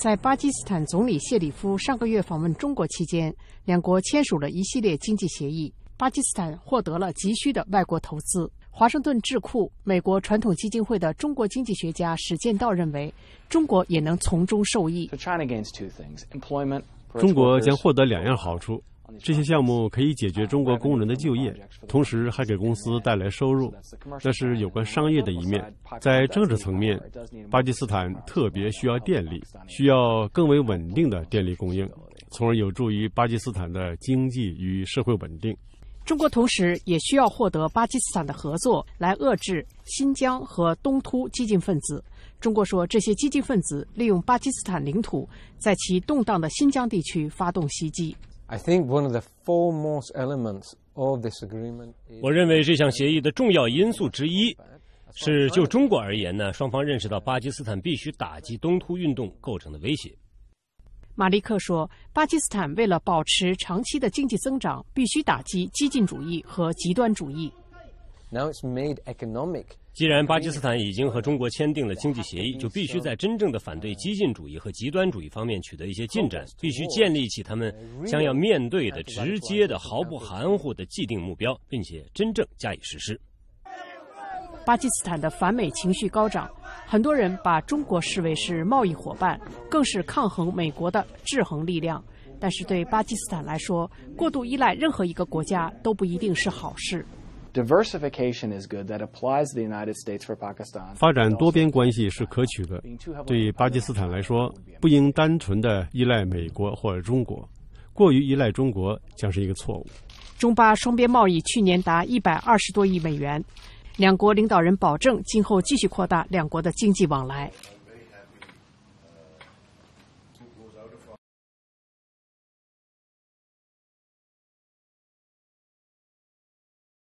在巴基斯坦总理谢里夫上个月访问中国期间，两国签署了一系列经济协议，巴基斯坦获得了急需的外国投资。华盛顿智库美国传统基金会的中国经济学家史建道认为，中国也能从中受益。中国将获得两样好处。这些项目可以解决中国工人的就业，同时还给公司带来收入。那是有关商业的一面。在政治层面，巴基斯坦特别需要电力，需要更为稳定的电力供应，从而有助于巴基斯坦的经济与社会稳定。中国同时也需要获得巴基斯坦的合作，来遏制新疆和东突激进分子。中国说，这些激进分子利用巴基斯坦领土，在其动荡的新疆地区发动袭击。i think one of the foremost elements of this agreement 我认为这项协议的重要因素之一是就中国而言呢双方认识到巴基斯坦必须打击东突运动构成的威胁马利克说巴基斯坦为了保持长期的经济增长必须打击激进主义和极端主义既然巴基斯坦已经和中国签订了经济协议，就必须在真正的反对激进主义和极端主义方面取得一些进展，必须建立起他们将要面对的直接的毫不含糊的既定目标，并且真正加以实施。巴基斯坦的反美情绪高涨，很多人把中国视为是贸易伙伴，更是抗衡美国的制衡力量。但是对巴基斯坦来说，过度依赖任何一个国家都不一定是好事。diversification is good that applies the united states for pakistan 发展多边关系是可取的对巴基斯坦来说不应单纯的依赖美国或者中国过于依赖中国将是一个错误中巴双边贸易去年达一百二十多亿美元两国领导人保证今后继续扩大两国的经济往来